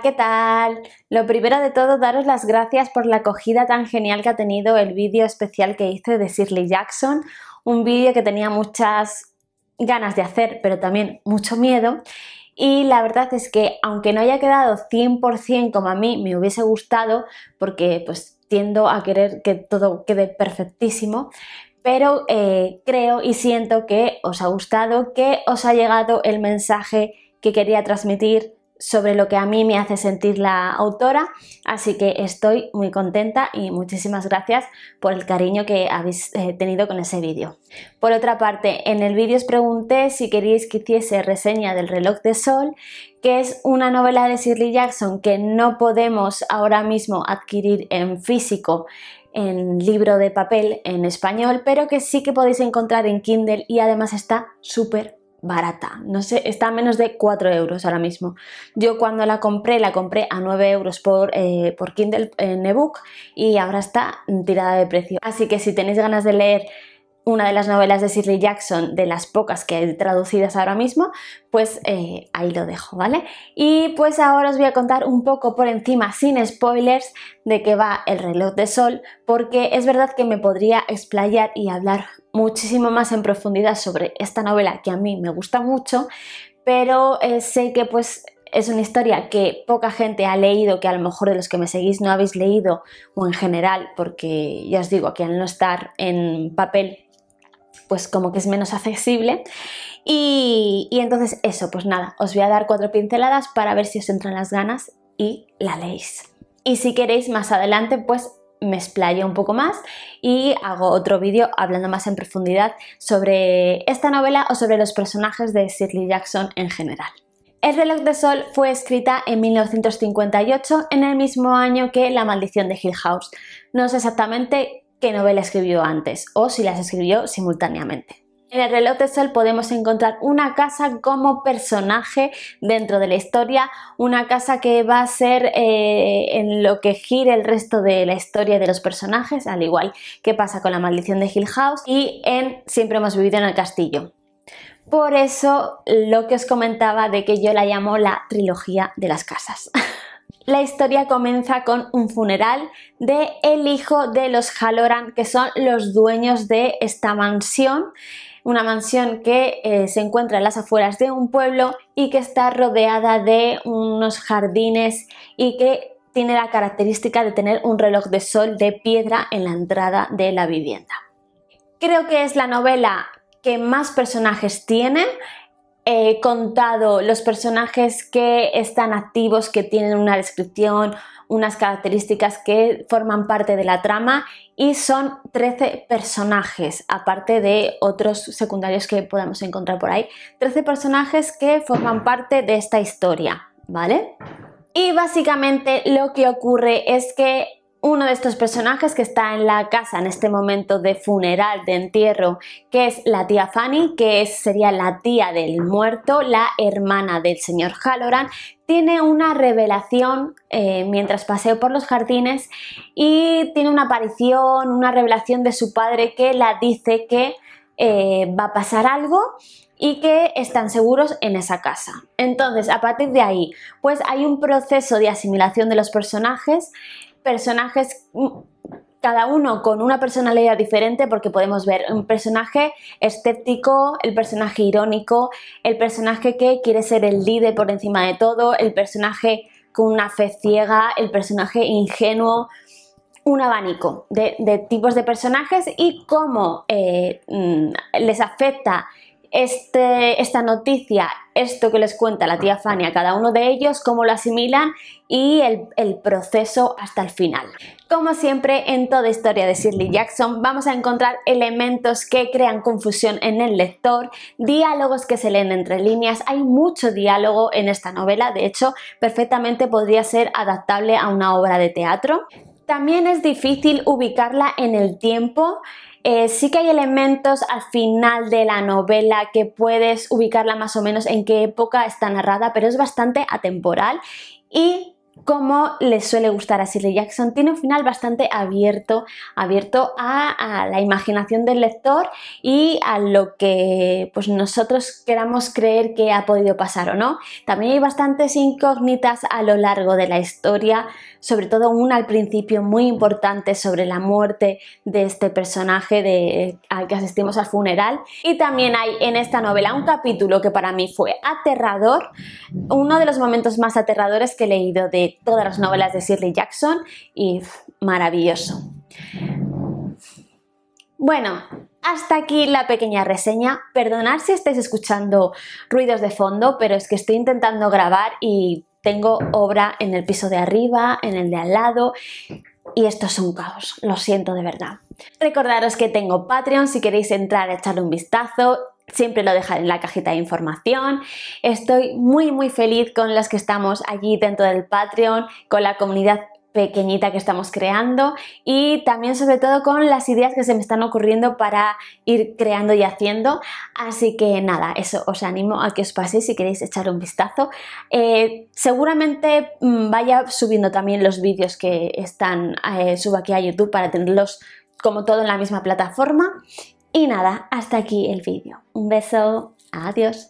¿qué tal? Lo primero de todo, daros las gracias por la acogida tan genial que ha tenido el vídeo especial que hice de Shirley Jackson, un vídeo que tenía muchas ganas de hacer, pero también mucho miedo. Y la verdad es que aunque no haya quedado 100% como a mí me hubiese gustado, porque pues tiendo a querer que todo quede perfectísimo, pero eh, creo y siento que os ha gustado, que os ha llegado el mensaje que quería transmitir sobre lo que a mí me hace sentir la autora, así que estoy muy contenta y muchísimas gracias por el cariño que habéis eh, tenido con ese vídeo. Por otra parte, en el vídeo os pregunté si queríais que hiciese reseña del reloj de sol, que es una novela de Shirley Jackson que no podemos ahora mismo adquirir en físico en libro de papel en español, pero que sí que podéis encontrar en Kindle y además está súper barata. No sé, está a menos de 4 euros ahora mismo. Yo cuando la compré, la compré a 9 euros por, eh, por Kindle en ebook y ahora está tirada de precio. Así que si tenéis ganas de leer una de las novelas de Shirley Jackson, de las pocas que hay traducidas ahora mismo, pues eh, ahí lo dejo, ¿vale? Y pues ahora os voy a contar un poco por encima, sin spoilers, de qué va el reloj de sol, porque es verdad que me podría explayar y hablar muchísimo más en profundidad sobre esta novela que a mí me gusta mucho, pero eh, sé que pues es una historia que poca gente ha leído, que a lo mejor de los que me seguís no habéis leído, o en general, porque ya os digo, que al no estar en papel, pues como que es menos accesible. Y, y entonces eso, pues nada, os voy a dar cuatro pinceladas para ver si os entran las ganas y la leéis. Y si queréis más adelante, pues me explayo un poco más y hago otro vídeo hablando más en profundidad sobre esta novela o sobre los personajes de Shirley Jackson en general. El reloj de sol fue escrita en 1958, en el mismo año que La maldición de Hill House. No sé exactamente qué novela escribió antes o si las escribió simultáneamente. En el reloj de sol podemos encontrar una casa como personaje dentro de la historia, una casa que va a ser eh, en lo que gira el resto de la historia de los personajes, al igual que pasa con la maldición de Hill House y en Siempre hemos vivido en el castillo. Por eso lo que os comentaba de que yo la llamo la trilogía de las casas. La historia comienza con un funeral de el hijo de los Halloran, que son los dueños de esta mansión, una mansión que eh, se encuentra en las afueras de un pueblo y que está rodeada de unos jardines y que tiene la característica de tener un reloj de sol de piedra en la entrada de la vivienda. Creo que es la novela que más personajes tiene, he contado los personajes que están activos, que tienen una descripción, unas características que forman parte de la trama y son 13 personajes, aparte de otros secundarios que podemos encontrar por ahí, 13 personajes que forman parte de esta historia, ¿vale? Y básicamente lo que ocurre es que uno de estos personajes que está en la casa en este momento de funeral, de entierro, que es la tía Fanny, que sería la tía del muerto, la hermana del señor Halloran, tiene una revelación eh, mientras paseo por los jardines y tiene una aparición, una revelación de su padre que la dice que eh, va a pasar algo y que están seguros en esa casa. Entonces, a partir de ahí, pues hay un proceso de asimilación de los personajes personajes mm, cada uno con una personalidad diferente porque podemos ver un personaje escéptico, el personaje irónico, el personaje que quiere ser el líder por encima de todo, el personaje con una fe ciega, el personaje ingenuo, un abanico de, tipos de personajes y cómo eh, mm, les afecta este, esta noticia, esto que les cuenta la tía Fanny a cada uno de ellos, cómo lo asimilan y el, el proceso hasta el final. Como siempre en toda historia de Shirley Jackson vamos a encontrar elementos que crean confusión en el lector, diálogos que se leen entre líneas, hay mucho diálogo en esta novela, de hecho perfectamente podría ser adaptable a una obra de teatro. También es difícil ubicarla en el tiempo. Eh, sí que hay elementos al final de la novela que puedes ubicarla más o menos en qué época está narrada, pero es bastante atemporal y como le suele gustar a Shirley Jackson. Tiene un final bastante abierto, abierto a, a, la imaginación del lector y a lo que pues, nosotros queramos creer que ha podido pasar o no. También hay bastantes incógnitas a lo largo de la historia, sobre todo una al principio muy importante sobre la muerte de este personaje de, al que asistimos al funeral. Y también hay en esta novela un capítulo que para mí fue aterrador, uno de los momentos más aterradores que he leído de todas las novelas de Shirley Jackson y maravilloso. Bueno, hasta aquí la pequeña reseña. Perdonad si estáis escuchando ruidos de fondo, pero es que estoy intentando grabar y tengo obra en el piso de arriba, en el de al lado y esto es un caos, lo siento de verdad. Recordaros que tengo Patreon si queréis entrar a echarle un vistazo siempre lo dejaré en la cajita de información. Estoy muy muy feliz con las que estamos allí dentro del Patreon, con la comunidad pequeñita que estamos creando y también sobre todo con las ideas que se me están ocurriendo para ir creando y haciendo. Así que nada, eso os animo a que os paséis si queréis echar un vistazo. Eh, seguramente mm, vaya subiendo también los vídeos que están, eh, subo aquí a YouTube para tenerlos como todo en la misma plataforma y nada, hasta aquí el vídeo. Un beso, adiós.